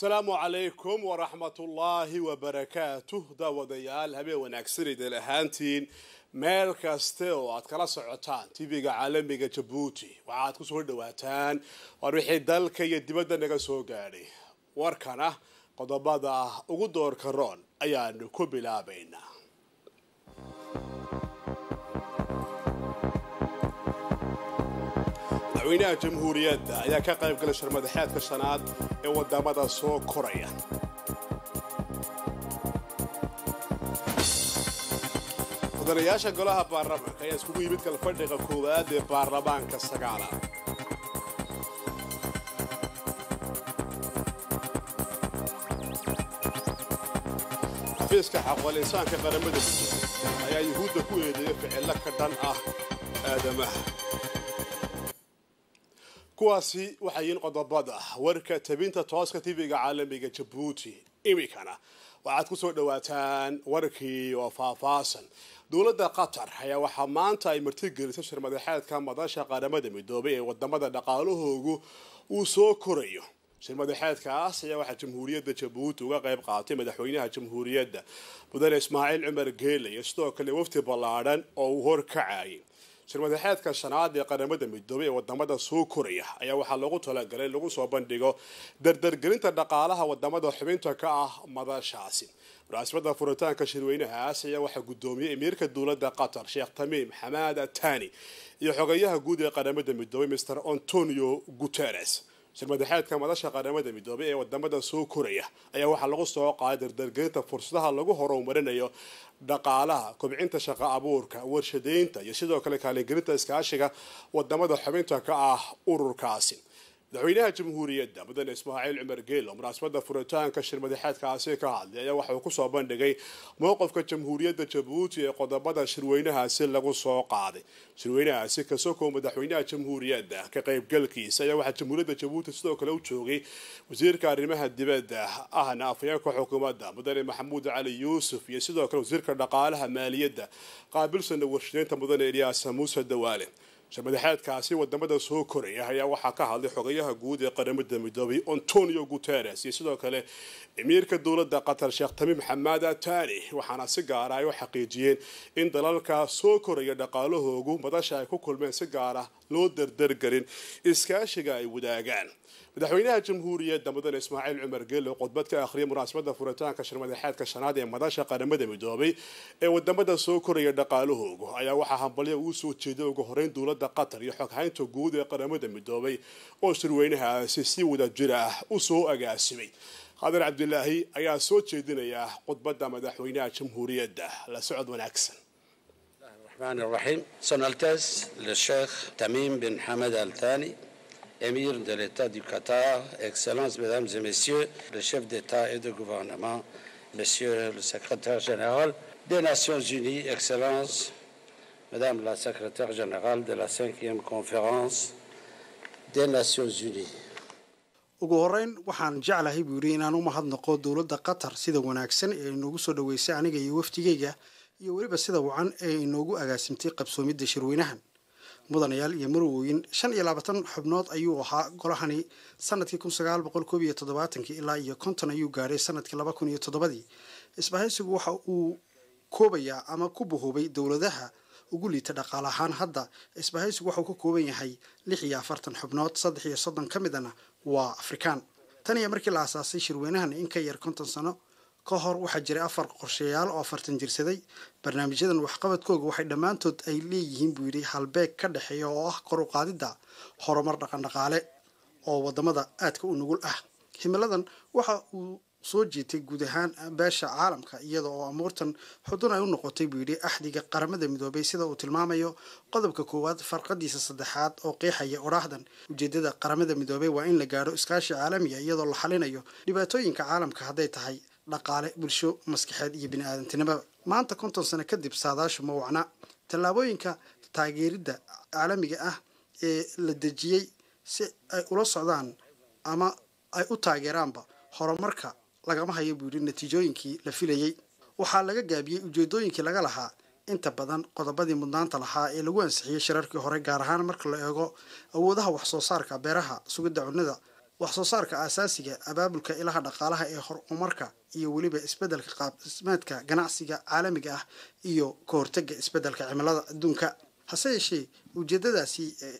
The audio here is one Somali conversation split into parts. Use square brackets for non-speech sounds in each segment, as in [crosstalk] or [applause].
asalaamu calaykum waraxmatullaahi wabarakaatuh daawadayaal habeen wanaagsan wanaagsanideel ahaantiin meel kasta oo aad kala socotaan tv-ga caalamiga jabuuti waxaad ku soo dhawaataan war wixii dalka iyo dibadda naga soo gaadhay warkana qodobada ugu doorka roon ayaanu ku bilaabaynaa madaxweynaha jamhuuriyadda ayaa ka qayb galay sharmadaxeedka shanaad ee waddaamada soo koraya mudanayaasha golaha baarlamaanka ayaa iskugu yimid kalfadhiqa koowaad ee baarlamaanka sagaalaad xafiiska xaqwalisaanka qaramada gudoon ayaa yuhuudda ku eedeeya ficillo ka dhan ah aadamaha kuwaasi waxay yihiin qodobada ah. warka tabinta tooska tv-ga caalamiga jabuuti iminkana waxaad kusoo dhawaataan warkii oo faahfaasan dowladda qatar ayaa waxaa maanta ay martigelisay shirmadaxeedka madasha qaramada midoobay ee wadamada dhaqaalahoogu uu soo korayo shir shirmadaxeedkaas ayaa waxaa jamhuuriyadda jabuuti uga qayb qaatay madaxweynaha jamhuuriyadda mudane ismaaciil cumar geele iyo sidoo kale wafdi ballaadhan oo uu horkacayay shirmadaxeedka shanaad ee qaramada midoobay ee wadamada soo koraya ayaa waxaa loogu talagalay in lagu soo bandhigo dardargelinta dhaqaalaha wadamada xubinta ka ah madashaasi munaasabada furitaanka shirweynahaas ayaa waxaa gudoomiyey emiirka dowlada qatar sheekh tamiim xamaad atani iyo xogayaha guud ee qaramada midoobay mr antonio guteres shirmadaxeedkan madasha qaramada midoobay ee wadamadan soo koraya ayaa waxaa lagu soo qaaday dardargelinta fursadaha lagu horumarinayo dhaqaalaha kobcinta shaqo abuurka warshadeynta iyo sidoo kale kaalingelinta iskaashiga wadamada xubinta ka ah ururkaasi madaxweynaha jamhuuriyadda mudane ismaaciil cumar geelo munaasabada furitaanka shirmadaxeedkaasi ka hadlay ayaa waxauu kusoo bandhigay mowqofka jamhuuriyadda jabuuti ee qodobada shirweynahaasi lagu soo qaaday shirweynahaasi kasoko madaxweynaha jamhuuriyadda ka qaybgalkiisa ayaa waxaa jamhuuriyadda jabuuti sidoo kale u joogay wasiirka arrimaha dibadda ahna afayeenka xukuumadda mudane maxamuud cali yuusuf iyo sidoo kale wasiirka dhaqaalaha maaliyadda qaabilsana warshadeynta mudane elyaasa muuse dawaale sharmadaxeedkaasi wadamada soo koraya ayaa waxaa ka hadlay xogayaha guud ee qaramada midoobay antonio guteres iyo sidoo kale amiirka dowladda qatar sheekh tamiim xamaada taani waxaana si gaara ay u xaqiijiyeen in dalalka soo koraya dhaqaalahoogu madasha ay ku kulmeen si gaara loo dardargelin iskaashiga ay wadaagaan madaxweynaha jamhuuriyadda mudane ismaaciil cumar gelo qodbad ka akhriyay munaasabadda furitaanka shir shirmadaxaadka shanaad ee madasha qaramada midoobay ee wadamada soo koraya dhaqaalahoogu ayaa waxaa hambalya uu soo jeeday ugu horeyn dowladda qatar iyo xoghaynta guud ee qaramada midoobay oo shirweynahaasi si wada wadajir ah u soo agaasimay qadar cabdilaahi ayaa soo jeedinaya khudbadda madaxweynaha jamhuuriyadda la socod wanaagsan الرحمن raxiim سنلتز للشيخ tamiim بن حمد الثاني émir de l'État du Qatar, Excellences, Mesdames et Messieurs, le chef d'État et de gouvernement, Monsieur le secrétaire général des Nations Unies, Excellences, Madame la secrétaire générale de la cinquième conférence des Nations Unies. ugu horeyn waxaan jeclahay buu yidhi inaan u mahadnaqo dowladda qatar sida wanaagsan ee inoogu soo dhoweysay aniga iyo wafdigayga iyo weliba sida wacan ee inoogu agaasimtay qabsoomidda shirweynahan mudanayaal iyo marwooyin shan iyo labaatan xubnood ayuu ahaa golahani sanadkii kun sagaal boqol koob iyo toddobaatankii ilaa iyo konton ayuu gaadhay sanadkii laba kun iyo toddobadii isbahaysigu waxa uu koobayaa ama ku buhubay dowladaha ugu liita dhaqaal ahaan hadda isbahaysigu waxauu ka kooban yahay lix iyo afartan xubnood saddex iyo soddon ka midana waa afrikaan tan iyo markii la aasaasay shirweynahan in ka yar konton sano ka hor waxaa jiray afar qorshayaal oo afartan jirsaday barnaamijyadan waxqabadkooga waxay dhammaantood ay leeyihiin buu yidhi halbeeg ka dhexeeya oo ah kor u qaadidda horumar dhaqandhaqaale oo wadamada aadka u nugul ah himiladan waxa uu soo jiitay guud ahaan beesha caalamka iyada oo amuurtan xudun ay u noqotay buu yidhi axdiga qaramada midoobay sida uu tilmaamayo qodobka koowaad farqadiisa saddexaad oo qeexaya odhaahdan ujeedada qaramada midoobay waa in la gaadho iskaashi caalamiga ah, iyadoo la xalinayo dhibaatooyinka caalamka hadday tahay dhaqaale bulsho maskaxeed iyo bini aadantinimada maanta konton sane kadib saadaashu mawacna tallaabooyinka taageeridda caalamiga ah ee la dejiyey si ay ula socdaan ama ay u taageeraanba horumarka lagama hayo buu yidhi natiijooyinkii la filayey waxaa laga gaabiyey ujeedooyinkii laga lahaa inta badan qodobadii mudnaanta lahaa ee lagu ansixiyey shirarkii hore gaar ahaan marka la eego awoodaha wax soo saarka beeraha sugidda cunnada wax soo saarka aasaasiga ah, abaabulka ilaha dhaqaalaha ee horumarka iyo weliba isbeddelka qaabdhismeedka ganacsiga caalamiga ah iyo kahortega hortega isbeddelka cimilada adduunka hase yeeshee ujeedadaasi ee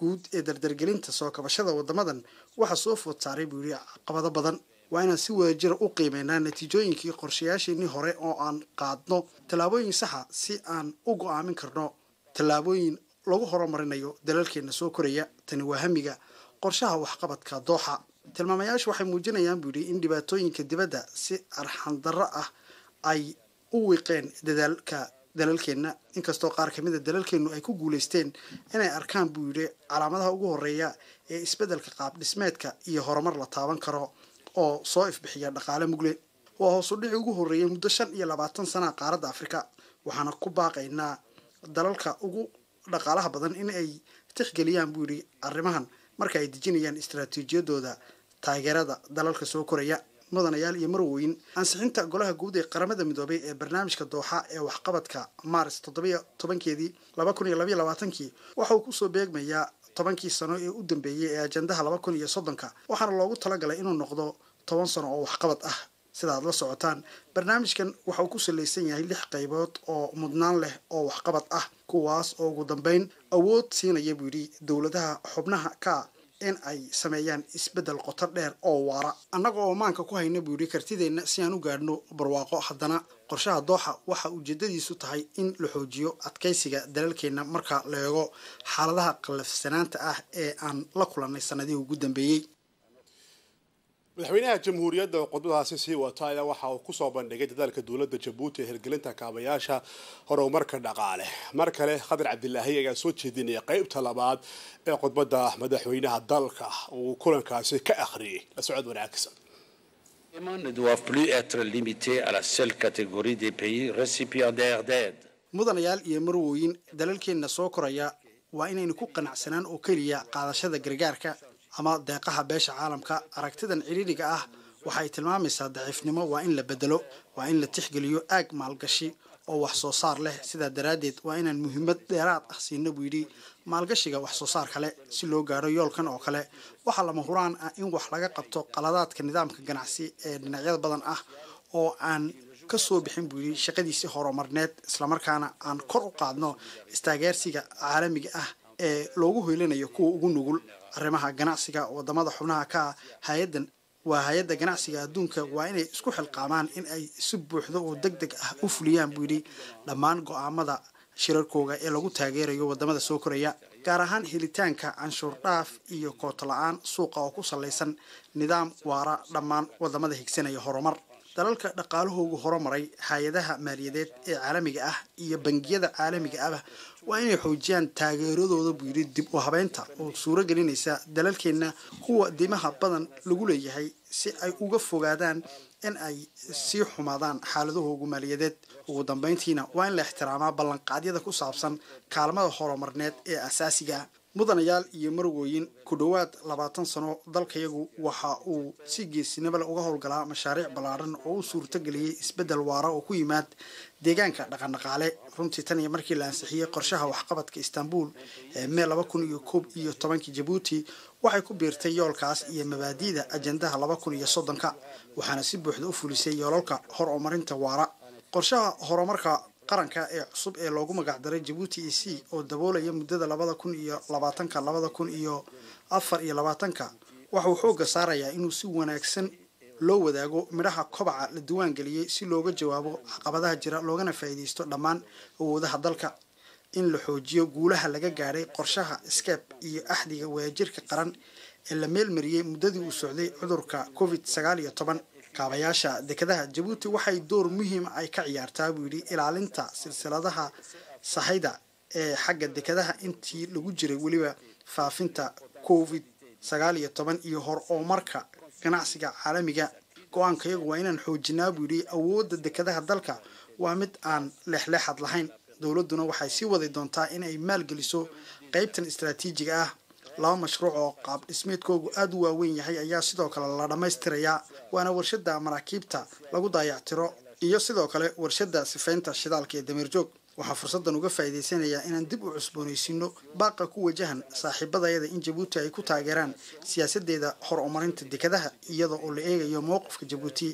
guud ee dardargelinta soo kabashada waddamadan waxaa soo food saaray buu yihi caqabado badan waa inaan si wadajira ah u qiimeynaa natiijooyinkii qorshayaasheenii hore oo aan qaadno tallaabooyin saxa ah si aan u go-aamin karno tallaabooyin lagu horumarinayo dalalkeenna soo koraya tani waa hamiga qorshaha waxqabadka dooxa tilmaamayaashu waxay muujinayaan buu yidhi in dhibaatooyinka dibadda si arxan darro ah ay u wiiqeen dadaalka dalalkeenna inkastoo qaar kamida ah dalalkeennu ay ku guuleysteen inay arkaan buu yidhi calaamadaha ugu horeeya ee isbeddelka dhismeedka iyo horumar la taaban karo oo soo ifbixiya dhaqaale mugle waa hoosu dhici ugu horreeyay muddo shan iyo labaatan sanaa qaaradda afrika waxaana ku baaqaynaa dalalka ugu dhaqaalaha badan in ay tixgeliyaan buu yidhi arrimahan marka ay dejinayaan istaraatiijiyadooda taageerada dalalka soo koraya mudanayaal iyo marweyn ansixinta golaha guud ee qaramada midoobay ee barnaamijka dooxa ee waxqabadka maars toddobiyo tobankeedii laba kun iyo labaiyo labaatankii waxa uu kusoo beegmayaa tobankii sano ee u dambeeyey ee ajendaha laba kun iyo soddonka waxaana loogu talagalay inuu noqdo toban sano oo waxqabad ah sidaad la socotaan barnaamijkan waxauu ku salaysan yahay lix qaybood oo mudnaan leh oo waxqabad ah kuwaas oo ugu dambeyn awood siinaya buu yidhi dowladaha xubnaha ka in ay sameeyaan isbeddel qoto dheer oo waara annaga oo maanka ku hayna buu yidhi kartideenna si aan u gaadhno barwaaqo haddana qorshaha dooxa waxa ujeedadiisu tahay in la xoojiyo adkaysiga dalalkeenna marka la eego xaaladaha qallafsanaanta ah ee aan la kulannay sannadihii ugu dambeeyey madaxweynaha jamhuuriyadda oo sii wata ayaa waxa uu kusoo bandhigay dadaalka dowladda jabuuti ee hirgelinta kaabayaasha horumarka dhaqaale mar kale khadir cabdilaahi ayaa soo jeedinaya qeybta labaad ee khudbadda madaxweynaha dalka uu kulankaasi ka akhriyey la socod wanaagsan mudanayaal iyo marwooyin dalalkeenna soo koraya waa inaynu ku qanacsanaan oo keliya qaadashada gargaarka ama deeqaha beesha caalamka aragtidan ciriiriga ah waxaay tilmaamaysaa daciifnimo waa in la bedelo waa in la tixgeliyo aag maalgashi oo wax soo saar leh sidaa daraaddeed waa inaan muhiimad dheeraad ah siina buu yidhi maalgashiga wax soo saar kale si loo gaaro yoolkan oo kale waxaa lama huraan ah in wax laga qabto qaladaadka nidaamka ganacsi ee dhinacyada badan ah oo aan ka soo bixin buu yidhi shaqadiisii horumarneed islamarkaana aan kor u qaadno istaageersiga caalamiga ah ee loogu hoylanayo kuwa ugu nugul arrimaha ganacsiga wadamada xubnaha ka ah hay addan waa hay-adda ganacsiga adduunka waa inay isku xilqaamaan in ay si buuxdo oo deg deg ah u fuliyaan buu yidhi dhammaan go-aamada shirarkooga ee lagu taageerayo wadamada soo koraya gaar ahaan helitaanka canshuur dhaaf iyo koota aan suuqa oo ku sallaysan nidaam waara dhammaan wadamada higsanaya horumar dalalka dhaqaalahoogu horumaray hay-adaha maaliyadeed ee caalamiga ah iyo bangiyada caalamiga ahba waa inay xoojiyaan taageeradooda buu yidhi dib u habeynta oo suuro gelinaysa dalalkeenna kuwa dimaha badan lagu leeyahay si ay uga fogaadaan in ay sii xumaadaan xaaladahoogu maaliyadeed ugu dambeyntiina waa in la ixtiraamaa ballanqaadyada ku saabsan kaalmada horumarneed ee asaasiga ah mudanayaal iyo marwooyin ku dhowaad labaatan sano dalkayagu waxa uu si le uga howlgalaa mashaariic ballaaran oo u suurtageliyay isbeddel waara oo ku yimaad deegaanka dhaqandhaqaale runtii tan iyo markii la ansixiyey qorshaha waxqabadka istanbul ee mee laba kun iyo koob iyo tobanki jabuuti waxay ku biirtay yoolkaas iyo mabaadi'da ajendaha laba kun iyo soddonka waxaana si buuxda u fulisay yoolalka hor umarinta waara qorshaha horumarka qaranka ee cusub ee loogu magacdaray jabuuti e c oo daboolaya muddada labada kun iyo labaatanka labada kun iyo afar iyo labaatanka waxauu xoogga saarayaa inuu si wanaagsan loo wadaago midhaha kobaca la diwaangeliyey si looga jawaabo caqabadaha jira loogana faa'iidaysto dhammaan awoodaha dalka in la xoojiyo guulaha laga gaadhay qorshaha scape iyo axdiga wadajirka qaran ee la meelmariyey muddadii uu socday cudurka covid sagaal iyo toban kaabayaasha dekedaha jabuuti waxay door muhiim ay ka ciyaartaa buu yidhi ilaalinta silsiladaha sahayda ee xagga dekedaha intii lagu jiray weliba faafinta covid sagaal iyo toban iyo hor oo marka ganacsiga caalamiga go aanka iyagu waa inaan xoojinaa buu yidhi awoodda dekedaha dalka waa mid aan lexlexad lahayn dowladduna waxay sii wadi doontaa inay maalgeliso qeybtan istaraatiijiga ah laba mashruuc oo qaab dhismeedkoogu aada u waaweyn yahay ayaa sidoo kale la dhammaystirayaa waana warshadda maraakiibta lagu daayactiro iyo sidoo kale warshadda sifeynta shidaalka ee dameerjoog waxaa fursadan uga faa'iidaysanayaa inaan dib u cusboonaysinno baaqa ku wajahan saaxiibadayada in jabuuti ay ku taageeraan siyaasadeeda hor umarinta dekadaha iyada oo la eegayo mowqifka jabuuti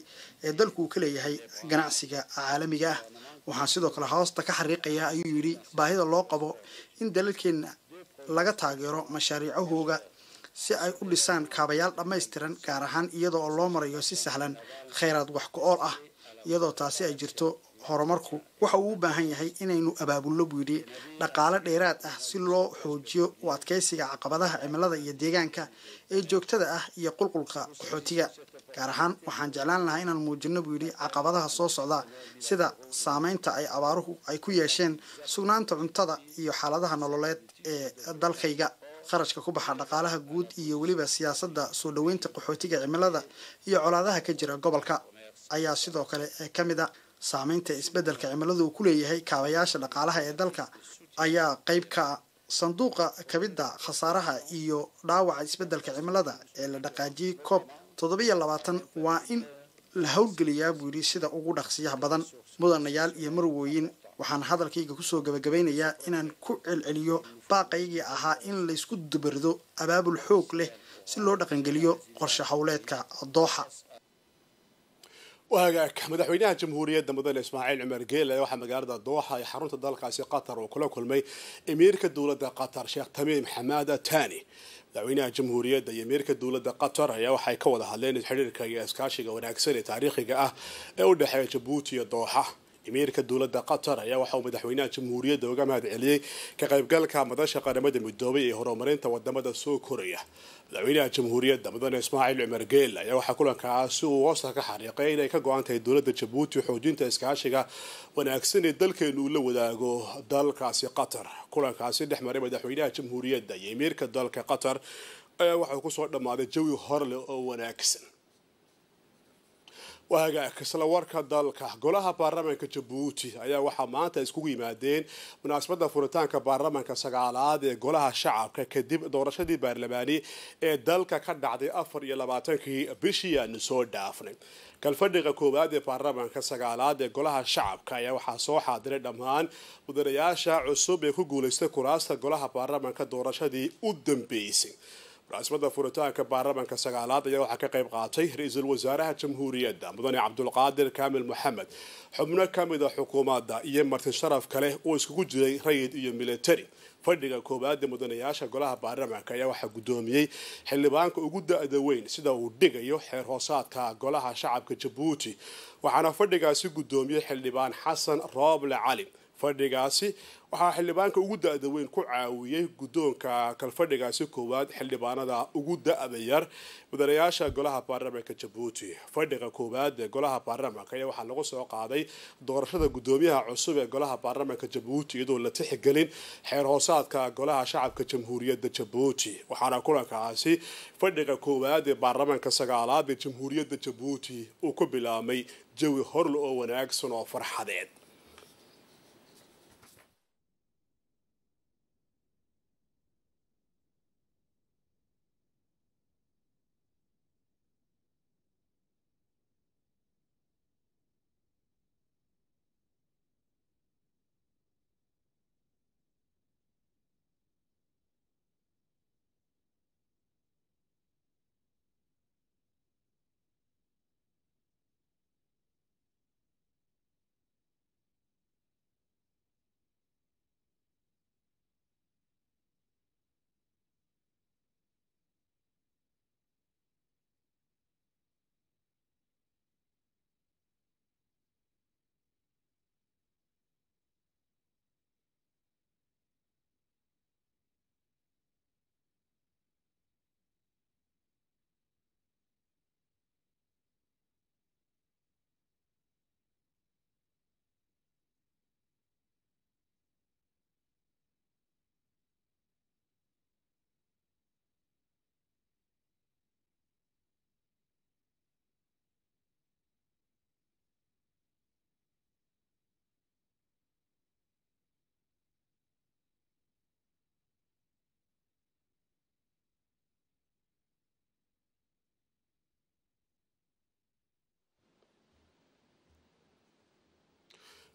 ee dalku uu ka leeyahay ganacsiga caalamiga ah waxaan sidoo kale hoosta ka xariiqayaa ayuu yidhi baahida loo qabo in dalalkeenna laga taageero mashaariicahooga si ay u dhisaan kaabayaal dhammaystiran gaar ahaan iyadoo loo marayo si sahlan kheyraad wax ku ool ah iyadoo taasi ay jirto horumarku waxa uu u baahan yahay inaynu abaabulno buu yidhi dhaqaale dheeraad ah si loo xoojiyo u adkeysiga caqabadaha cimilada iyo deegaanka ee joogtada ah iyo qulqulka qaxootiga gaar ahaan waxaan jeclaan lahaa inaan muujino buu yidhi caqabadaha soo socda sida saameynta ay abaaruhu ay ku yeesheen sugnaanta cuntada iyo xaaladaha nololeed ee dalkayga kharashka ku baxa dhaqaalaha guud iyo weliba siyaasadda soo dhoweynta qaxootiga cimilada iyo colaadaha ka jira gobolka ayaa sidoo kale ka mid a saameynta isbeddelka cimiladu uu ku leeyahay kaabayaasha dhaqaalaha ee dalka ayaa qeyb ka ah sanduuqa kabidda khasaaraha iyo dhaawaca isbeddelka cimilada ee la dhaqaajiyey coob toddobiyo labaatan waa in la howlgeliyaa buu yidhi sida ugu dhaqsiyaha badan mudanayaal iyo marwooyin waxaan hadalkayga kusoo gabagabeynayaa inaan ku celceliyo baaqaygii ahaa in laysku dubarido abaabul xoog leh si loo dhaqangeliyo qorshe howleedka dooxa wagaag madaxweynaha jamhuuriyadda mudane ismaaciil cumar geele waxaa magaalada dooxa ee xarunta dalkaasi qatar oo kula kulmay emiirka dowladda qatar sheekh tamiim xamaad atani madaxweynaha jamhuuriyadda iyo emiirka dowladda qatar ayaa waxay ka wada hadleen xidhiirka iyo iskaashiga wanaagsan ee taariikhiga ah ee u dhexeeya jabuuti iyo dooxa emiirka dowladda qatar ayaa waxa uu madaxweynaha jamhuuriyadda uga mahad celiyey ka qaybgalka madasha qaramada midoobay ee horumarinta wadamada soo koraya madaxweynaha jamhuuriyadda mudane ismaaciil cumar geele ayaa waxaa kulankaasi uu hoosta ka xariiqay inay ka go-an tahay dowladda jabuuti xoojinta iskaashiga wanaagsan ee dalkeenu uu la wadaago dalkaasi qatar kulankaasi dhex maray madaxweynaha jamhuuriyadda iyo imiirka dalka qatar ayaa waxaa kusoo dhammaaday jawi hor leh oo wanaagsan wagaag isla warka dalka golaha baarlamaanka jabuuti ayaa waxaa maanta iskugu yimaadeen munaasabada furitaanka baarlamaanka sagaalaad ee golaha shacabka kadib doorashadii baarlamaani ee dalka ka dhacday afar iyo labaatankii bishii aanu soo dhaafnay kalfadhiga koowaad ee baarlamaanka sagaalaad ee golaha shacabka ayaa waxaa soo xaadiray dhammaan mudanayaasha cusub ee ku guulaystay kuraasta golaha baarlamaanka doorashadii u dambeysay رسمت فرطة كبار من كسجالات يروح حقيقة يبقى تهر إذا الوزارة الجمهورية دا مدني عبد القادر كامل محمد حمنا كامل دا حكومة دا إيه مرتين شرف كله وسكوج زي ريد إيه ميلتري فردك كوباد مدني ياشا قلها بار من كيا وح قدومي حل بانك وجود أدوين سدا ودقة يوح حراسات كا قلها شعب كجبوتي وعنا فردك سكوج قدومي حل بان حسن رابل عالم fadhigaasi waxaa xildhibaanka ugu da-da weyn ku caawiyey guddoonka kalfadhigaasi koowaad xildhibaanada ugu da-da yar mudanayaasha golaha baarlamaanka jabuuti fadhiga koowaad ee golaha baarlamaanka ayaa waxaa lagu soo qaaday doorashada guddoomiyaha cusub ee golaha baarlamaanka jabuuti iyadoo la tixgelin xeer hoosaadka golaha shacabka jamhuuriyadda jabuuti waxaana kulankaasi fadhiga koowaad ee baarlamaanka sagaalaad ee jamhuuriyadda jabuuti uu ku bilaabmay jawi horle oo wanaagsan oo farxadeed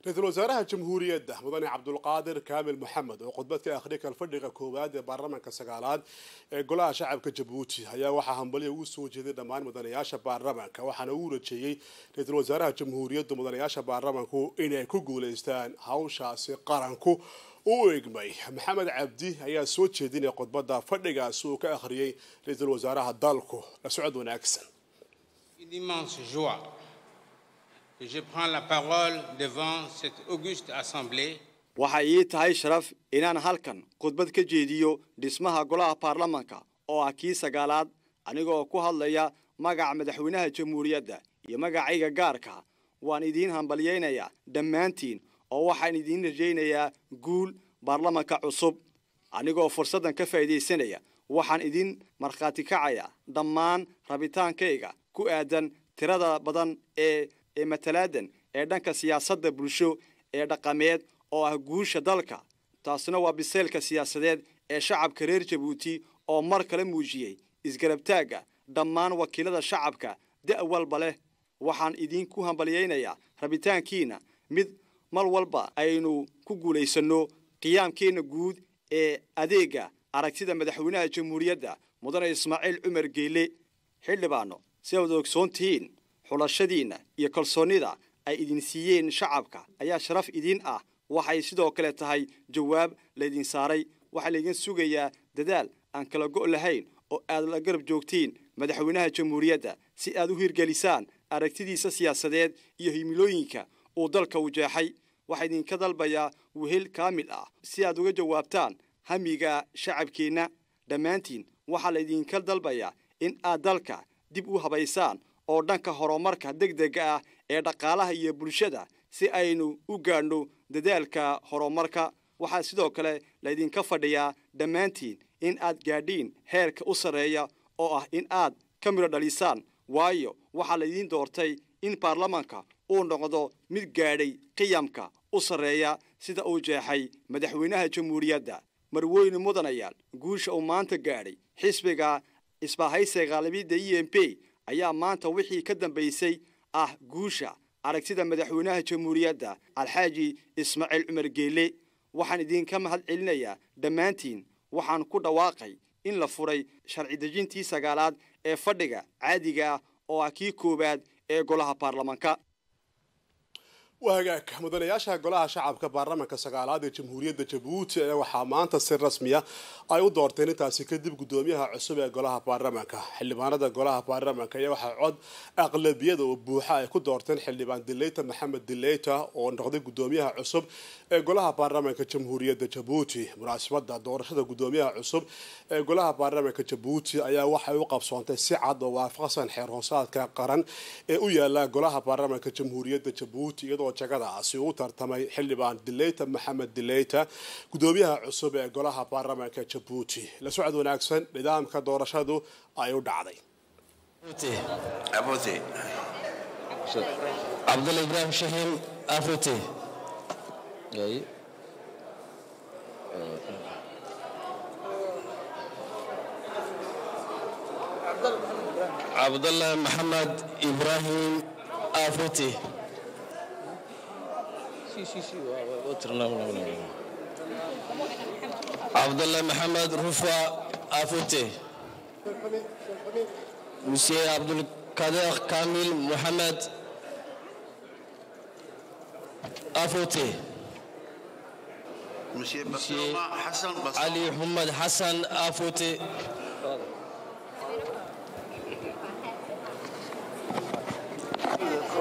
ra-iisul wasaaraha jamhuuriyadda mudane cabdulqaadir kaamil moxamed oo khudbad ka akhriya kalfadhiga koowaad ee baarlamaanka sagaalaad ee golaha shacabka jabuuti ayaa waxaa hambalyo ugu soo jeeday dhammaan mudanayaasha baarlamaanka waxaana uu rajeeyey ra-iisul wasaaraha jamhuuriyaddu mudanayaasha baarlamanku inay ku guulaystaan hawshaasi qaranku u egmay maxamed cabdi ayaa soo jeedinaya khudbadda fadhigaasi uu ka akhriyey ra-iisul wasaaraha dalku la socod wanaagsan je prends la parole devant cette auguste assemblée. waxay ii tahay sharaf inaan halkan khudbad ka jeediyo dhismaha golaha baarlamanka oo ah kii sagaalaad anigoo ku hadlaya magaca madaxweynaha jamhuuriyadda iyo magacayga gaarka waan idiin hambalyaynayaa dhammaantiin oo waxaan idiin rajaynayaa guul baarlamanka cusub anigoo fursaddan ka faa'iidaysanaya waxaan idiin markhaati kacayaa dhammaan rabitaankayga ku aadan tirada badan ee ee matalaadan ee dhanka siyaasadda bulsho ee dhaqameed oo ah guusha dalka taasna waa biseylka siyaasadeed ee shacabka reer jabuuti oo mar kale muujiyey isgarabtaagga dhammaan wakiilada shacabka da' walba leh waxaan idinku hambalyaynayaa rabitaankiina mid mar walba aynu ku guulaysanno qiyaamkeenna guud ee adeega aragtida madaxweynaha jamhuuriyadda mudane ismaaciil cumar geele xildhibaano si aad ogsoontihiin xulashadiinna iyo kalsoonnida ay idin siiyeen shacabka ayaa sharaf idiin ah waxay sidoo kale tahay jawaab laydin saaray waxaa laydin sugayaa dadaal aan kala go' lahayn oo aad la garab joogtiin madaxweynaha jamhuuriyadda si aad u hirgelisaan aragtidiisa siyaasadeed iyo himilooyinka uu dalka ujeexay waxaa idinka dalbayaa wehel kaamil ah si aad uga jawaabtaan hamiga shacabkeenna dhammaantiin waxaa laydinka dalbayaa in aad dalka dib u habaysaan oo dhanka horumarka degdega ah ee dhaqaalaha iyo bulshada si aynu u gaadhno dadaalka horumarka waxaa sidoo kale laydinka fadhiyaa dhammaantiin in aad gaadhiin heerka u sarreeya oo ah in aad ka midho dhalisaan waayo waxaa laydiin doortay in baarlamanka uu noqdo mid gaadhay qiyamka u sarreeya sida uu jeexay madaxweynaha jamhuuriyadda marweyne mudanayaal guusha uu maanta gaadhay xisbiga isbahaysiga labida e m b ayaa maanta wixii ka dambaysay ah guusha aragtida madaxweynaha jamhuuriyadda alxaaji ismaaciil cumar geele waxaan idinka mahad celinayaa dhammaantiin waxaan ku dhawaaqay in la furay sharcidejintii sagaalaad ee fadhiga caadiga ah oo ah kii koowaad ee golaha baarlamaanka وهاجاك مدنياشها golaha shacabka baarlamaanka sagaalaad ee jamhuuriyadda jabuuti ayaa waxaa maanta si rasmiya ay u doorteen intaasi kadib gudoomiyaha cusub ee golaha baarlamaanka xildhibaanada golaha baarlamaanka ayaa waxaa cod aqlabiyada oo buuxa ay ku doorteen xildhibaan dileyta maxamed dileyta oo noqday gudoomiyaha cusub ee golaha baarlamaanka jamhuuriyadda jabuuti munaasabada doorashada gudoomiyaha cusub ee golaha baarlamaanka jabuuti ayaa waxay u qabsoontay si cad oo waafaqsan xeer hoosaadka qaran ee u yaala golaha baarlamaanka jamhuuriyadda jabuuti iyadoo oo jagadaasi u tartamay xildhibaan dileyta maxamed dileyta gudoomiyaha cusub ee golaha baarlamaanka jabuuti la socod wanaagsan nidaamka doorashadu ay u dhacday عبدالله إبراهيم شهيم أفوتي عبد الله محمد إبراهيم أفوتي عبد الله محمد رفا أفوتي مسيا عبد القادر كامل محمد أفوتي مسيا حسن بصر. علي محمد حسن أفوتي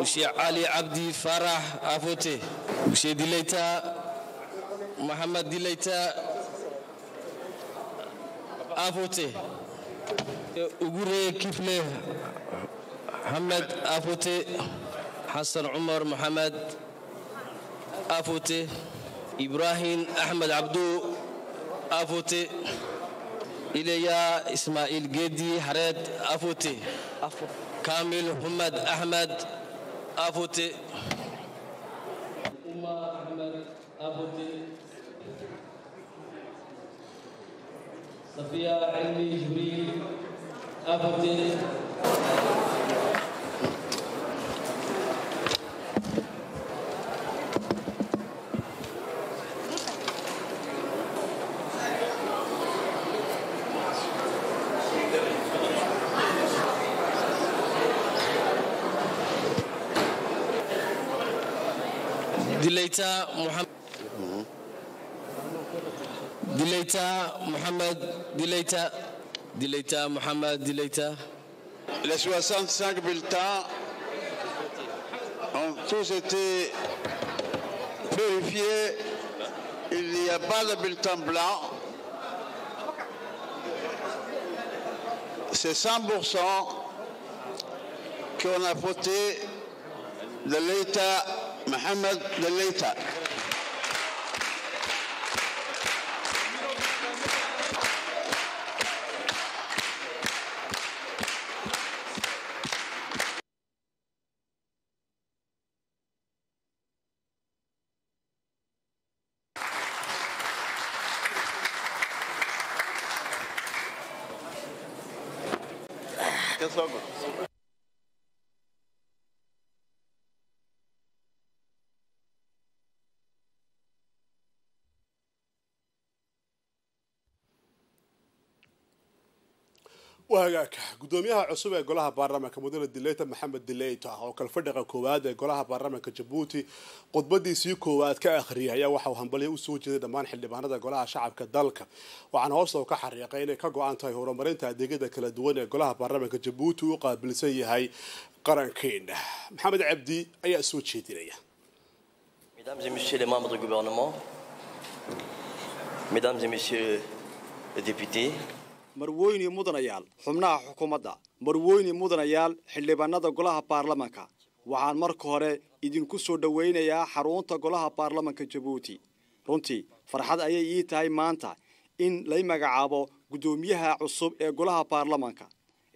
مسيا علي عبدي فرح أفوتي ugsee dilaytaa maxamed dilaytaa afute uguree kifle xamed afute xasan cumar maxamed afute ibraahim axmed cabdu afute ilayaa ismaa'iil geedi xareed afute kaamil xumed axmed afute أخوتي صفية علمي جبريل أخوتي دليتا محمد Mohamed, Dileita, Dileita Mohamed, Dileita. Les 65 bulletins ont tous été vérifiés. Il n'y a pas de bulletin blanc. C'est 100% qu'on a voté de l'État Mohamed de logo. waagaag gudoomiyaha cusub ee golaha baarlamaanka mudane dileyta maxamed dileyta oo kalfadhaqa koowaad ee golaha baarlamaanka jabuuti khudbadiisii koowaad ka akhriyay ayaa waxauu hambalyo usoo jeeday dhammaan xildhibaanada golaha shacabka dalka waxaana hoosta ka xariiqay inay ka go-an tahay horumarinta adeegyada kala duwan ee golaha baarlamaanka jabuuti u qaabilsan yahay qarankeena maxamed cabdi ayaa soo jeedinaya marweyni mudanayaal xubnaha xukuumadda marweyni mudanayaal xildhibaanada golaha baarlamanka waxaan marka hore idinku soo dhoweynayaa xarunta golaha baarlamanka jabuuti runtii farxad ayay ii tahay maanta in lay magacaabo guddoomiyaha cusub ee golaha baarlamanka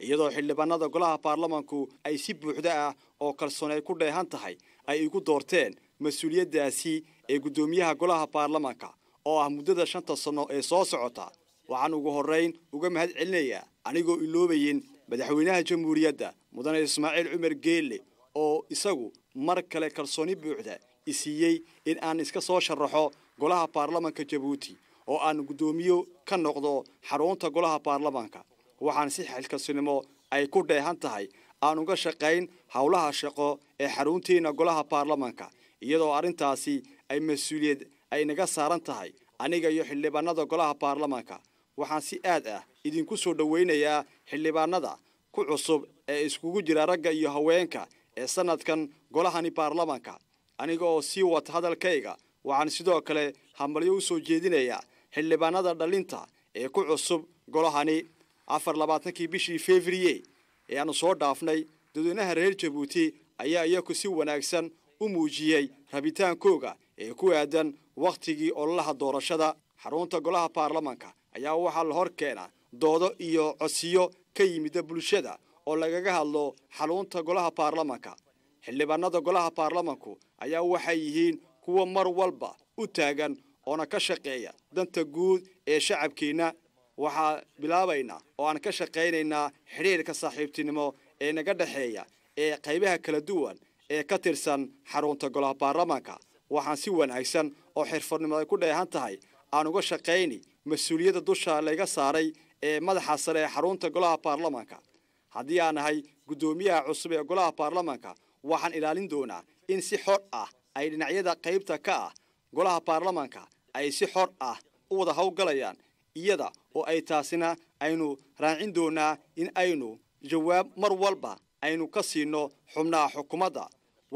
iyadoo xildhibaanada golaha baarlamanku ay si buuxda ah oo kalsoon ay ku dheehan tahay ay igu doorteen mas-uuliyaddaasi ee guddoomiyaha golaha baarlamanka oo ah muddada shanta sanno ee soo socota waxaan ugu horrayn uga mahad celinayaa anigoo iloobayin madaxweynaha jamhuuriyadda mudane ismaaciil cumar geelle oo isagu mar kale kalsooni buuxda isiiyey in aan iska soo sharaxo golaha baarlamanka jabuuti oo aan guddoomiyo ka noqdo xarunta golaha baarlamanka waxaan si xilkasinimo ay ku dheehan tahay aan uga shaqayn howlaha shaqo ee xaruntiina golaha baarlamanka iyadoo arrintaasi ay mas-uuliyad ay naga saaran tahay aniga iyo xildhibaanada golaha baarlamanka waxaan si aad ah idinku soo dhowaynayaa xildhibaanada ku cusub ee iskugu jira ragga iyo haweenka ee sanadkan golahani baarlamanka aniga oo sii wata hadalkayga waxaan sidoo kale hambalyo u soo jeedinayaa xildhibaanada dhalinta ee ku cusub golahani afar labaatankii bishii fevriye ee aanu soo dhaafnay dadweynaha reer jabuuti ayaa iyaku si wanaagsan u muujiyey rabitaankooga ee ku aadan wakhtigii ololaha doorashada xarunta golaha baarlamanka ayaa waxaa la hor keenaa doodo iyo codsiyo ka yimida bulshada oo lagaga hadlo xaluunta golaha baarlamanka xildhibaanada golaha baarlamanku ayaa waxay yihiin kuwa mar walba u taagan oona ka shaqeeya danta guud ee shacabkiina waxaa bilaabaynaa oo aan ka shaqaynaynaa xidhiirka saaxiibtinimo ee naga dhexeeya ee qaybaha kala duwan ee ka tirsan xarunta golaha baarlamanka waxaan si wanaagsan oo xirfadnimo ku dheehan tahay aan uga shaqayni mas-uuliyadda dusha layga saaray ee madaxa sare ee xarunta golaha baarlamaanka haddii aan nahay guddoomiyaha cusub ee golaha baarlamaanka waxaan ilaalin doonaa in si xor ah ay dhinacyada qaybta ka ah golaha baarlamaanka ay si xor ah u wada howlgalayaan iyada oo ay taasina aynu raacin doonaa in aynu jawaab mar walba aynu ka siino xubnaha xukuumadda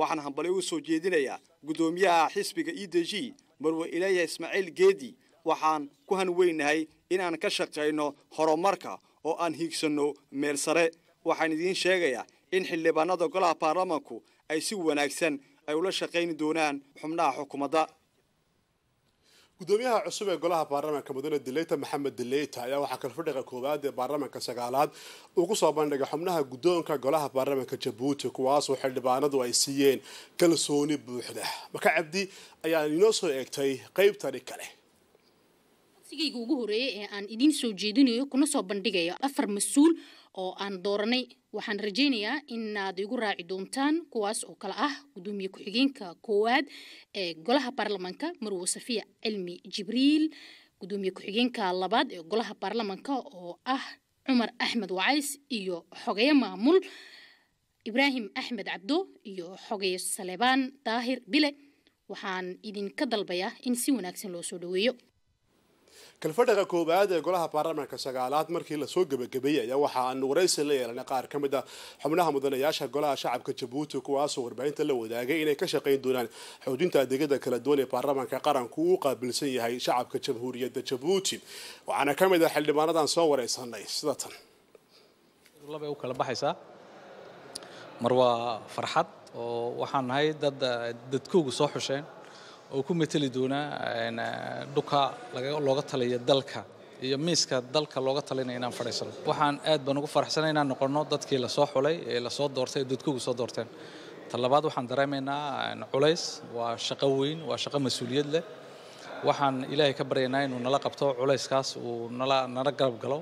waxaan hambalyo u soo jeedinayaa guddoomiyaha xisbiga e d g marwe ilayaha ismaaciil geedi waxaan ku hanweynahay inaan ka shaqayno horumarka oo aan hiigsanno meel sare waxaan idiin sheegayaa in xildhibaanada golaha baarlamanku ay si wanaagsan ay ula shaqayn doonaan xubnaha xukuumadda gudoomiyaha cusub ee golaha baarlamaanka mudane dileyta maxamed dileyta ayaa waxaa kalfadhiga koowaad ee baarlamanka sagaalaad uu ku soo bandhigay xubnaha guddoonka golaha baarlamanka jabuuti kuwaasoo xildhibaanadu ay siiyeen kalsooni buuxda maka cabdi ayaa inoo soo eegtay qaybtani kale codsigayga ugu horeeyey ee eh, aan idiin soo jeedinayo kuna soo bandhigayo afar mas-uul oo aan dooranay waxaan rajaynayaa inaad igu raaci doontaan kuwaas oo kale ah gudoomiye ku-xigeenka koowaad ee golaha baarlamanka marwo safiya cilmi jibriil gudoomiye ku-xigeenka labaad ee golaha baarlamanka oo ah cumar axmed wacays iyo xogeye maamul ibraahim axmed cabdo iyo xogeye salebaan daahir bile waxaan idinka dalbayaa in si wanaagsan loo soo dhaweeyo kalfadhaqa koowaad ee golaha baarlamaanka sagaalaad markii lasoo gebagabeeyay ayaa waxa aanu waraysi la yeelanay qaar ka mid a xubnaha mudanayaasha golaha shacabka jabuuti kuwaasoo warbaahinta la wadaagay inay ka shaqayn doonaan xoojinta adeegyada kala duwan ee baarlamaanka qaranku uu qaabilsan yahay shacabka jamhuuriyadda jabuuti waxaana ka mid ah xildhibaanadan soo waraysanay sida tan bay u kala baxaysaa mar waa farxad oo waxaan nahay dad dadkoogu soo xusheen oo ku mateli doona dhuka looga talaya dalka iyo miiska dalka looga talinaya inaan fadhiisano waxaan aad baan ugu faraxsanay inaan noqono dadkii lasoo xulay ee lasoo doortay ee dadkugu soo doorteen talabaad waxaan dareemaynaa culays waa shaqo weyn waa shaqo mas-uuliyad leh waxaan ilaahay ka baryaynaa inuu nala qabto culayskaas uu nala nala garab galo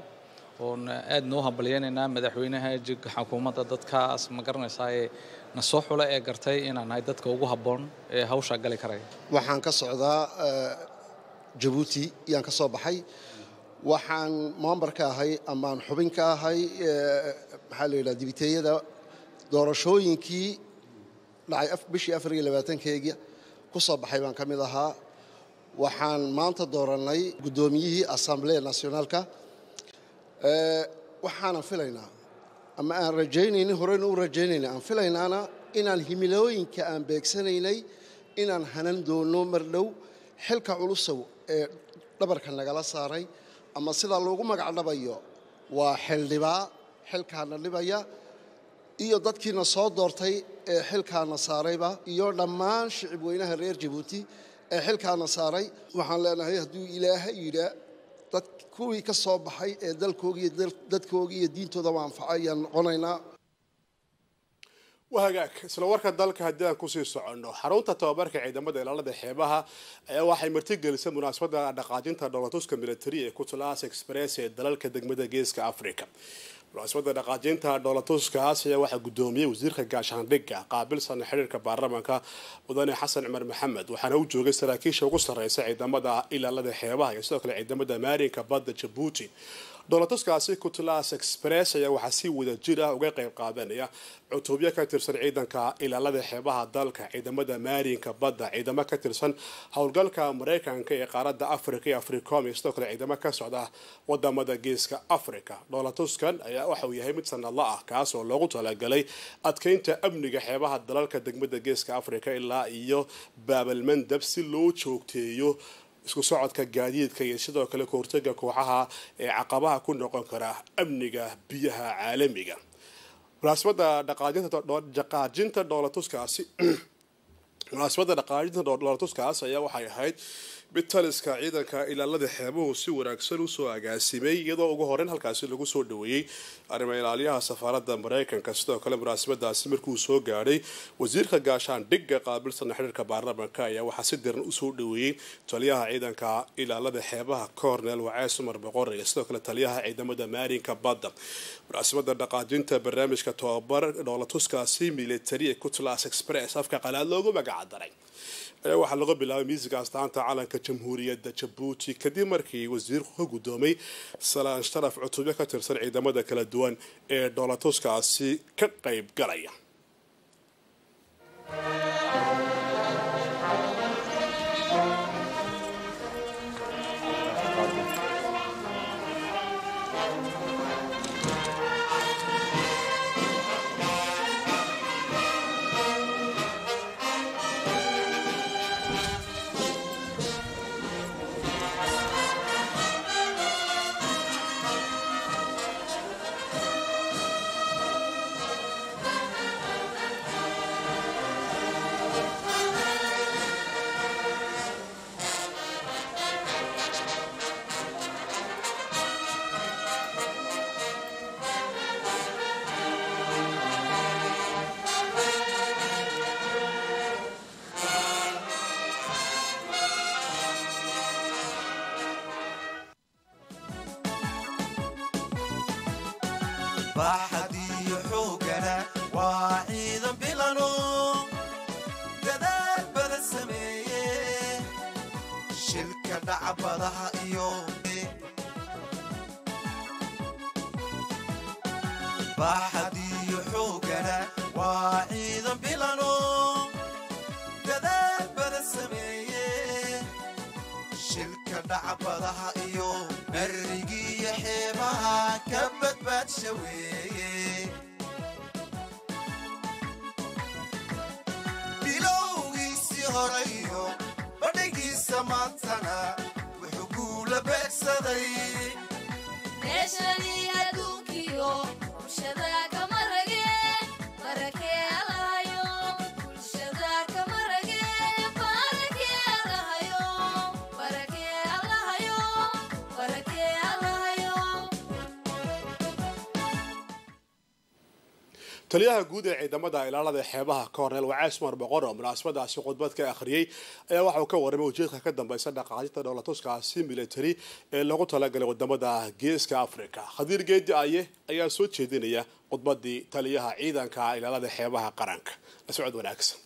oon aad noo hambalyaynaynaa madaxweynaha xukuumadda dadkaas ma garanaysaa ee na soo xula ee gartay inaan nahay dadka ugu habboon ee hawshaa gali karaya waxaan ka socdaa eh, jabuuti yaan ka soo baxay waxaan maambar ka ahay amaan xubin ka ahay eh, maxaa la yidhaha dibiteeyada doorashooyinkii dhacay bishii afar iyo labaatankeyga ku soo baxay baan ka mid ahaa waxaan maanta doorannay guddoomiyihii assamblee nationaalka eh, waxaanan filaynaa ama aan rajaynaynin horeyna u rajaynayna aan filaynaana inaan himilooyinka aan beegsanaynay inaan hanan doono mar dhow xilka culusow ee dhabarka nagala saaray ama sidaa loogu magacdhabayo waa xildhibaa xilkaana dhibaya iyo dadkiina soo doortay ee xilkaana saarayba iyo dhammaan shicib weynaha reer jabuuti ee xilkaana saaray waxaan leenahay hadduu ilaahay yidhaa dad kuwii ka soo baxay ee dalkoogii iyo dadkoogii iyo diintoodaba anfaca ayaan noqonaynaa waa hagaag isla warka dalka haddii aan kusii soconno xarunta tababarka ciidamada ilaalada xeebaha ayaa waxay marti gelisay munaasabada dhaqaajinta dhoolatuska milatari ee kutlaas express ee dalalka degmada geeska africa رسمت در قاجین تا دولتوس کاسیا و حکومتی وزیر خدگاشان دیگر قابل سان حرر کبرم که بدن حسن عمر محمد و حنوجو قصرکیش و قصر رئیس عیدمدا ایلا لد حیبا یستقل عیدمدا ماری کبد چبوتی doolataskaasi cuntlas express ayaa waxaa si wada jir ah uga qeyb qaadanaya cutubyo ka tirsan ciidanka ilaalada xeebaha dalka ciidamada maarinka badda ciidamo ka tirsan howlgalka maraykanka ee qaarada africa ee africom iyo sidoo kale ciidamo ka socda wadamada geeska africa dhoolatuskan ayaa waxa uu yahay mid sanadla ah kaas oo loogu talagalay adkeynta amniga xeebaha dalalka degmada geeska africa ilaa iyo baabalmandab si loo joogteeyo isku socodka gaadiidka iyo sidoo kale ka kooxaha ee caqabaha ku noqon kara amniga biyaha caalamiga munaasabada dhaqaajinta dhoolatuskaasi munaasabadda dhaqaajinta dhoolatuskaas [clears throat] ayaa waxay ahayd bitaliska ciidanka ilaalada xeebuhu si wanaagsan usoo agaasimay iyadoo ugu horeyn halkaasi lagu soo dhaweeyey arrima ilaalyaha safaarada mareykanka sidoo kale munaasabadaasi markuu soo gaadhay wasiirka gaashaan dhigga qaabilsan xiriirka baarlamaanka ayaa waxaa si diran usoo dhaweeyey taliyaha ciidanka ilaalada xeebaha cornel wacees umar boqor iyo sidoo kale taliyaha ciidamada maarinka badda munaasabada dhaqaajinta barnaamijka tobabar dhoolatuskaasi military cutlas express afka qalaad loogu magacdaray waxaa laga bilaabay miisiga astaanta calanka jamhuuriyadda jabuuti kadib markii wasiirku ka gudoomay salaan sharaf cutubyo ka tirsan ciidamada kala duwan ee dhoolatuskaasi ka qayb galaya casa daí taliyaha guud ee ciidamada ilaalada xeebaha cornel wacaas umar boqor oo munaasabadaasi khudbad ka akhriyey ayaa waxauu ka warramay ujeedka ka dambaysa dhaqaajinta dhoolatuskaasi militari ee lagu talagalay wadamada geeska africa khadiir geedi aye ayaa soo jeedinaya khudbadii taliyaha ciidanka ilaalada xeebaha qaranka la socod wanaagsan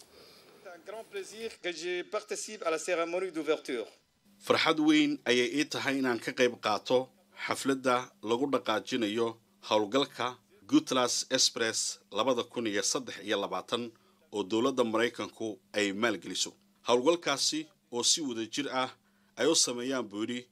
farxad weyn ayay ii tahay inaan ka qayb qaato xafladda lagu dhaqaajinayo howlgalka gutlas express labada kun iyo saddex iyo labaatan oo dowladda maraykanku ay maalgeliso howlgalkaasi oo si wada jir ah ay u sameeyaan boodhi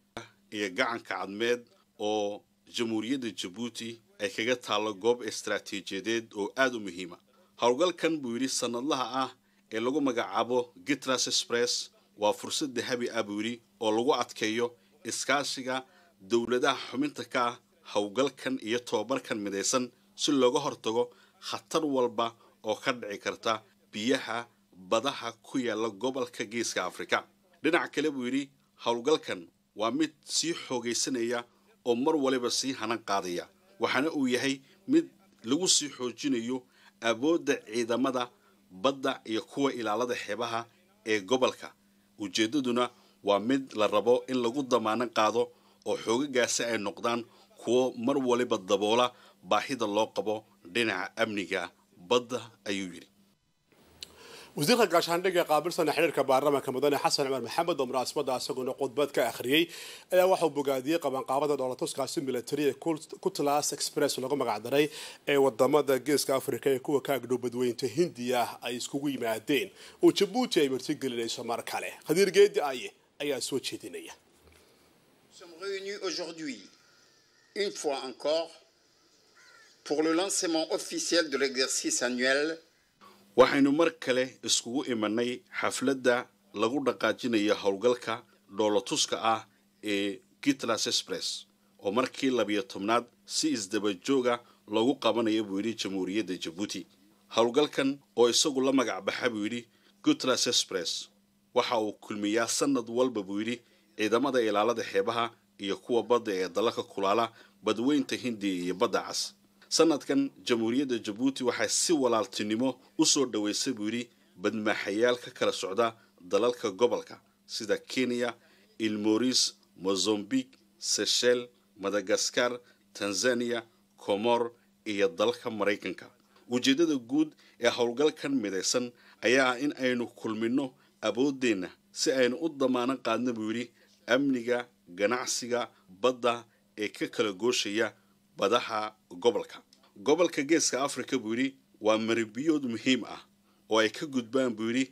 iyo gacanka cadmeed oo jamhuuriyadda jabuuti ay kaga taallo goob istaraatiijiyadeed oo aada u muhiima howlgalkan buu yidhi sanadlaha ah ee lagu magacaabo gitras express waa fursad dahabi ah buu yidhi oo lagu adkeeyo iskaashiga dowladaha xubinta ka ah howlgalkan iyo tobabarkan midaysan si looga hortago khatar walba oo ka dhici karta biyaha badaha ku yaala gobolka geeska afrika dhinac kale buu yidhi howlgalkan waa mid sii xoogaysanaya oo mar waliba sii hanan qaadaya waxaana uu yahay mid lagu sii xoojinayo awoodda ciidamada badda iyo kuwa ilaalada xeebaha ee gobolka ujeeddaduna waa mid la rabo in lagu damaanan qaado oo xoogagaasi ay noqdaan kuwo mar waliba daboola baahida loo qabo dhinaca amniga badda ayuu yidhi wasiirka gaashaandhigga qaabilsana xiriirka baarlamaanka mudane xasan cumar maxamed oo munaasabada isaguna khudbad ka akhriyey ayaa waxauu bogaadiyey qabanqaabada dhoolatuskaasi militari ee kutlas express lagu magacdaray ee wadamada geeska afrika ee kuwa ka agdhow badweynta hindiya ay iskugu yimaadeen oo jabuuti ay martigelinayso mar kale khadiir geedi aye ayaa soo jeedinaya pour le lancement officiel de l'exercice annuel waxaynu mar kale iskugu imanay xafladda lagu dhaqaajinayo howlgalka dhoolatuska ah ee gitlas express oo markii labiyo tobnaad si isdabajooga loogu qabanayo buu yidhi jamhuuriyadda jabuuti howlgalkan oo isagu la magac baxa buu yidhi gutlas express waxa uu kulmiyaa sanad walba buu yidhi ciidamada ilaalada xeebaha iyo kuwa badda ee dalalka kulaala badweynta hindiya iyo badda cas sanadkan jamhuuriyadda jabuuti waxay si walaaltinimo u soo dhaweysay buu yidhi badmaaxayaal ka kala socda dalalka gobolka sida kenya ilmoris mozambique seshel madagaskar tanzania komor iyo dalka maraykanka ujeeddada guud ee howlgalkan midaysan ayaa ah in aynu kulminno aboodeenna si aynu u damaano qaadna buu yidhi amniga ganacsiga badda ee ka kala gooshaya badaha gobolka gobolka geeska africa buu yidhi waa maribiyood muhiim ah oo ay ka gudbaan buu yidhi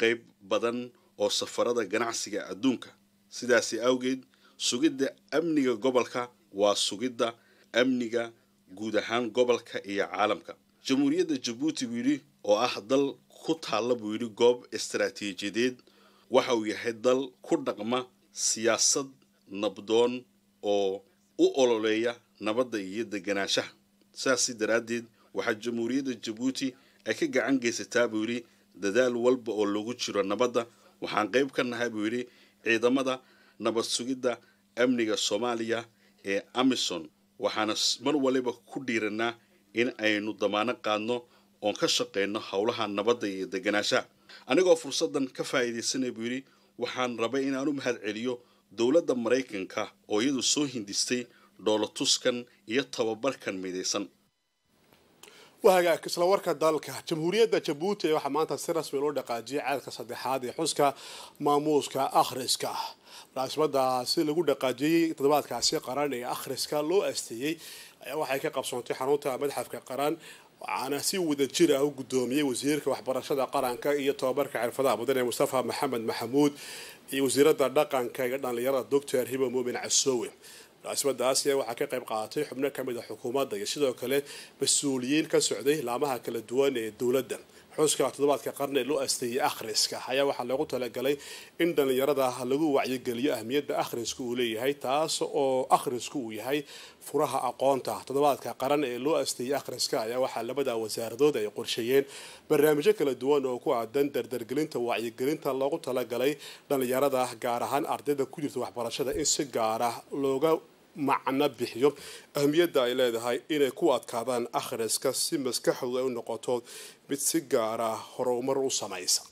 qayb badan oo safarada ganacsiga adduunka sidaasi awgeed sugidda amniga gobolka waa sugidda amniga guud ahaan gobolka iyo caalamka jamhuuriyadda jabuuti buu yidhi oo ah dal ku taalla buu yidhi goob istaraatiijiyadeed waxa uu yahay dal ku dhaqma siyaasad nabdoon oo u ololeeya nabadda iyo deganaanshaha saasi daraaddeed waxaa jamhuuriyadda jabuuti ay ka gacan geysataa buu yidhi dadaal walba oo lagu jiro nabadda waxaan qayb ka nahay buu yidhi ciidamada nabad sugidda amniga soomaaliya ee amison waxaana mar waliba ku dhiiranaa in aynu damaano qaadno oon ka shaqayno howlaha nabadda iyo deganaanshaha anigoo fursaddan ka faa'iidaysanay buu yidhi waxaan rabay inaan u mahad celiyo dowladda maraykanka oo iyadu soo hindistay dhoolotuskan iyo tababarkan midaysan wahagaag isla warka dalka jamhuuriyadda jabuuti waxaa maanta si rasmi loo dhaqaajiyay caadka saddexaad ee xuska maamuuska akhriska munaasabadaasi lagu dhaqaajiyey toddobaadkaasi qaran ee akhriska loo asteeyey ayaa waxay ka qabsoontay xarunta madxafka qaran waxaana si wada jir ah u guddoomiyey wasiirka waxbarashada qaranka iyo tobabarka xirfadaha mudane mustafa maxamed maxamuud iyo wasiiradda dhaqanka iyo dhallinyarada doctor hiba muumin casoowe munaasabadaasi waxaa ka qayb qaadatay xubno kamid a xukuumadda iyo sidoo kale mas-uuliyiin ka socday laamaha kala duwan ee dowladda xuska toddobaadka qarni loo asteeyey akhriska ayaa waxaa loogu talagalay in dhallinyarada lagu wacyigeliyo ahmiyadda akhrisku uu leeyahay taas oo akhrisku uu yahay furaha aqoonta toddobaadka qaran ee loo asteeyey akhriska ayaa waxaa labada wasaaradood ay qorsheeyeen barnaamijyo kala duwan oo ku aadan dardargelinta wacyigelinta loogu talagalay dhallinyarada gaar ahaan ardayda ku jirta waxbarashada in si gaara looga macno bixiyo ahmiyadda ay leedahay inay ku adkaadaan akhriska si maskaxdu ay u noqoto mid si gaara horumar u samaysa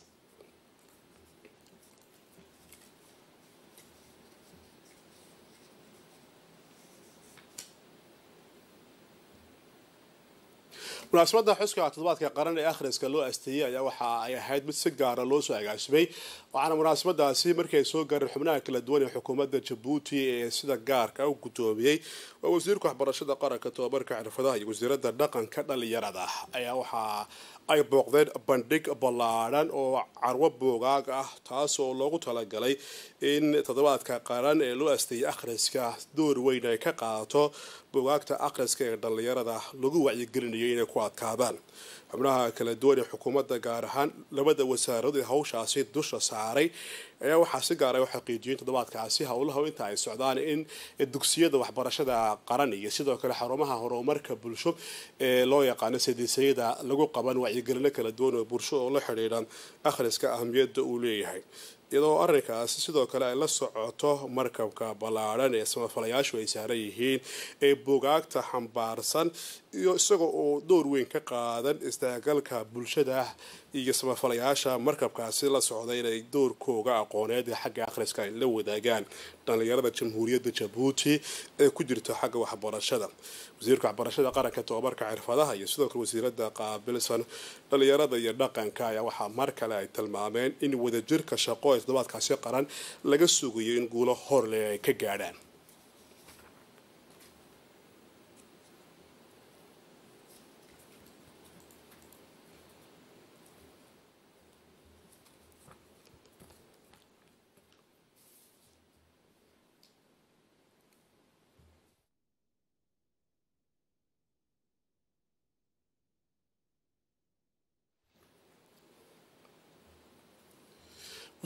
munaasabada xuska todobaadka qaran ee akhriska loo asteeyey ayaa waxa ay ahayd mid si gaara ah loo soo agaasimay waxaana munaasabadaasi markay soo gaareen xubnaha kala duwan ee xukuumadda jabuuti ee sida gaarka u gudoomiyey waa wasiirka waxbarashada qaranka tobabarka xirfadaha iyo wasiirada dhaqanka dhalinyarada ayaa waxaa ay booqdeen bandhig ballaadhan oo carwo boogaag ah taas oo loogu talagalay in toddobaadka qaran ee loo asteeyey akhriska door weyn ay ka qaato bogaagta akhriska ee dhallinyarada lagu wacyigelinayo inay ku adkaadaan xubnaha kala duwan ee xukuumadda gaar ahaan labada wasaaradii hawshaasi dusha saaray ayaa waxaa si gaara ah u xaqiijiyay toddobaadkaasi howlaha inta ay socdaan in dugsiyada waxbarashada qaran iyo sidoo kale xarumaha horumarka bulsho ee loo yaqaano sidiisayada lagu qaban wacyigelino kala duwan oo bulsho oo la xidhiidha akhriska ahamiyada uu leeyahay iyadoo arrinkaasi sidoo kale ay la socoto markabka ballaadhan ee samafalayaashu ay saaran yihiin ee bogaagta xambaarsan iyo isagoo oo door weyn ka qaadan isdahgalka bulshada iyo samafalayaasha markabkaasi la socda inay doorkooga aqooneed ee xagga akhriska ay la wadaagaan dhallinyarada jamhuuriyadda jabuuti ee ku jirta xagga waxbarashada wasiirka waxbarashada qaranka tobabarka xirfadaha iyo sidoo kale wasiirada qaabilsan dhallinyarada iyo dhaqanka ayaa waxaa mar kale ay tilmaameen in wadajirka shaqo ee toddobaadkaasi qaran laga sugayo in guulo horle ay ka gaadhaan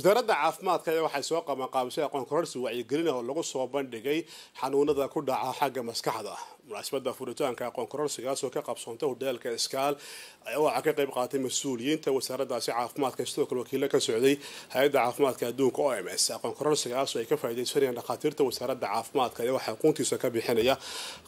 wasaaradda caafimaadka ayaa waxay soo qabanqaabisay aqoon kororsi wacyigelin oo lagu soo bandhigay xanuunada ku dhaca xagga maskaxda munaasabadda furitaanka aqoon kororsigaasoo ka qabsoontay hudheelka iskaal ayaa waxaa ka qayb qaatay mas-uuliyiinta wasaaraddaasi caafimaadka sidoo kale wakiilo ka socday hay-adda caafimaadka adduunka o m s aqoon kororsigaasoo ay ka faa'iidaysanayaan dhakhaatiirta wasaaradda caafimaadka ayaa waxaa quuntiisa ka bixinaya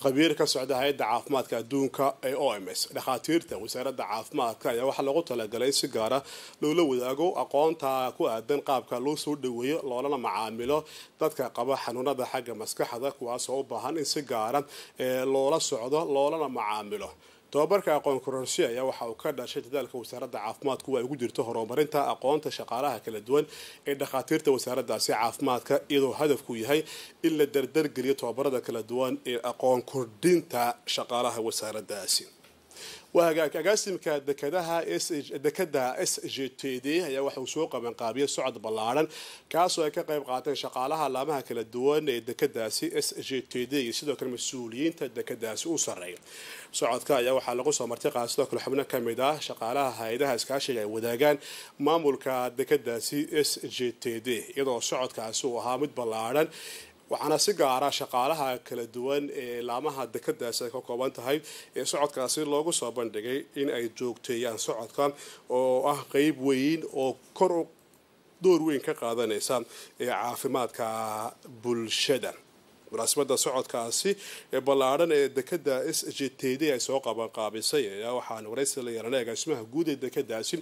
khabiir ka socda hay-adda caafimaadka adduunka ee o m s dhakhaatiirta wasaaradda caafimaadka ayaa waxaa lagu talagalay si gaara loola wadaago aqoonta ku aadan qaabka loo soo dhaweeyo loolana macaamilo dadka qaba xanuunada xagga maskaxda kuwaasoo u baahan in si gaaran eh, loola socdo loolana macaamilo tobabarka aqoon kororsi ayaa waxa uu ka dhashay dadaalka wasaaradda caafimaadku ay ugu jirto horumarinta aqoonta shaqaalaha kala duwan ee dhakhaatiirta wasaaraddaasi caafimaadka iyadoo hadafku yahay in la dardargeliyo tobabarada kala duwan ee aqoon kordhinta shaqaalaha wasaaraddaasi agaasimka dekada s j t d ayaa waxa uu soo qabanqaabiya socod ballaaran kaasoo ay ka qayb qaateen shaqaalaha laamaha kala duwan ee dekadaasi s j t d iyo sidoo kale mas-uuliyiinta dekadaasi u sareeya socodka ayaa waxaa lagu soo martay qaar sidoo kale xubno ka mid ah shaqaalaha hay-adaha iskaashiga ay wadaagaan maamulka dekadaasi s j t d iyadoo socodkaasi uu ahaa mid ballaaran waxaana si gaara ah shaqaalaha kala duwan ee laamaha dekadaasi ay ka kooban tahay ee socodkaasi loogu soo bandhigay in ay joogteeyaan socodkan oo ah qeyb weyn oo kor door weyn ka qaadanaysa ee caafimaadka bulshada munaasabada socodkaasi ee ballaadhan ee dekada s j t d ay soo qabanqaabisay ayaa waxaan waraysi la yeelanay agaasimaha guud ee dekadaasi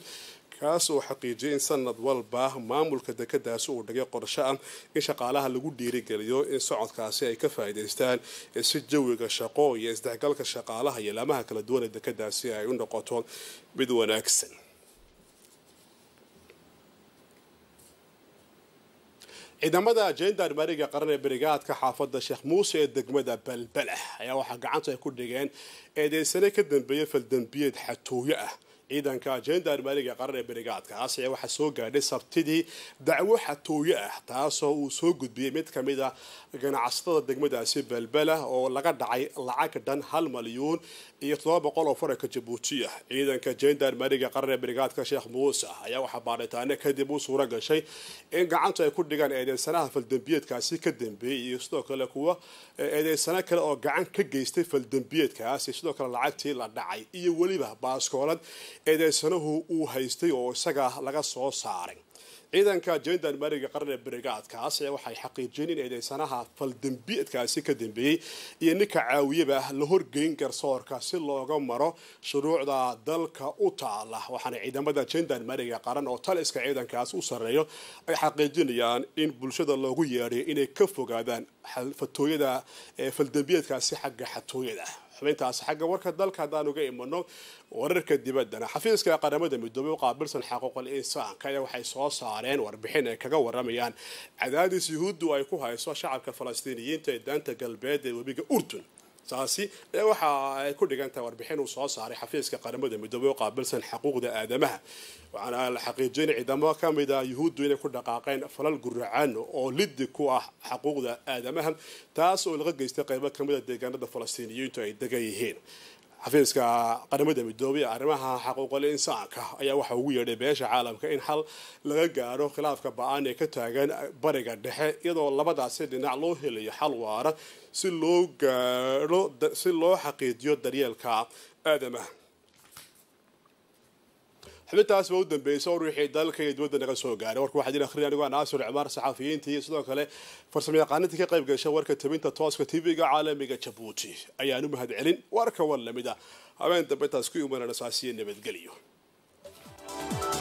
kaas oo xaqiijiyay in sanad walba maamulka dekedaasi uu dhigay qorshe ah in shaqaalaha lagu dhiirigeliyo in socodkaasi ay ka faa'iidaystaan si jawiga shaqo iyo isdhexgalka shaqaalaha iyo laamaha kala duwan ee dekedaasi ay u noqoto mid wanaagsan ciidamada jendarmariga qaran ee brigaadka xaafadda sheekh muuse ee degmada balbala ayaa waxaa gacanta ay ku dhigeen eedeysane ka dambeeyey faldambiyeed xatooyo ah ciidanka ajenda armaaliga ee qaran ee berigaadkaas ayaa waxaa soo gaadhay sabtidii dacwo xatooyo ah taasoo uu soo gudbiyey mid ka mid ah ganacsatada degmadaasi belbela oo laga dhacay lacag dhan hal malyuun iyo toddoba boqol oo faranka jabuuti ah ciidanka jendarmariga ee brigaadka sheekh muuse ayaa waxaa baadhitaane kadib uu suura gashay in gacantu ay ku dhigaan eedeysanaha faldembiyeedkaasi ka dambeeyey iyo sidoo kale kuwa eedeysano kale oo gacan ka geystay faldembiyeedkaasi sidoo kale lacagtii la dhacay iyo weliba baaskoolad eedeysanahu uu haystay oo isaga laga soo saaray ciidanka jeydan mariga qarne brigaadkaas waxay xaqiijiyeen in eedeysanaha faldembiidkaasi ka dambeeyey iyo ninka caawiyaba ah la horgeyn garsoorka si looga maro shuruucda dalka u taala waxaana ciidamada jeydan mariga qaran oo taliska ciidankaas u sareeyo ay xaqiijinayaan in bulshada loogu yeedhiyo inay ka fogaadaan fatooyada faldembiyeedkaasi xagga xatooyada xubintaasi xagga warka dalka haddaan uga imano wararka dibaddana xafiiska qaramada midoobey u qaabilsan xaquuqul insaanka ayaa waxay soo saareen warbixin ay kaga waramayaan cadaadis yuhuuddu ay ku hayso shacabka falastiiniyiinta ee daanta galbeed ee webiga urdun taasi waxa ay ku dhigantahay warbixin uu soo saaray xafiiska qaramada midoobay oo qaabilsan xuquuqda aadamaha waxaana la xaqiijinay ciidamo ka mid ah yuhuuddu inay ku dhaqaaqeen falal guracaan oo liddi ku ah xuquuqda aadamaha taas oo laga geystay qaybo ka mid ah deegaanada falastiiniyiintu ay degan yihiin xafiiska qaramada midoobay ee arrimaha xuquuqul insaanka ayaa waxa ugu yeedhay beesha caalamka in xal laga gaaro khilaafka ba-aan ee ka taagan bariga dhexe iyadoo labadaasi dhinac loo helayo xal waara si loo gaadho si loo xaqiijiyo daryeelka aadamaha xubintaas baa u dambeysay oo wixii dalka iyo dibadda naga soo gaaray warka waxaa jira akhriya anigoo naasir cimaar saxafiyiintii iyo sidoo kale farsamayaqaanadii ka qayb gashay warka tabinta tooska tv-ga caalamiga jabuuti ayaan u mahad celin warka war lamid ah habeen dambe taas ku imanana saasiyo nabadgelyo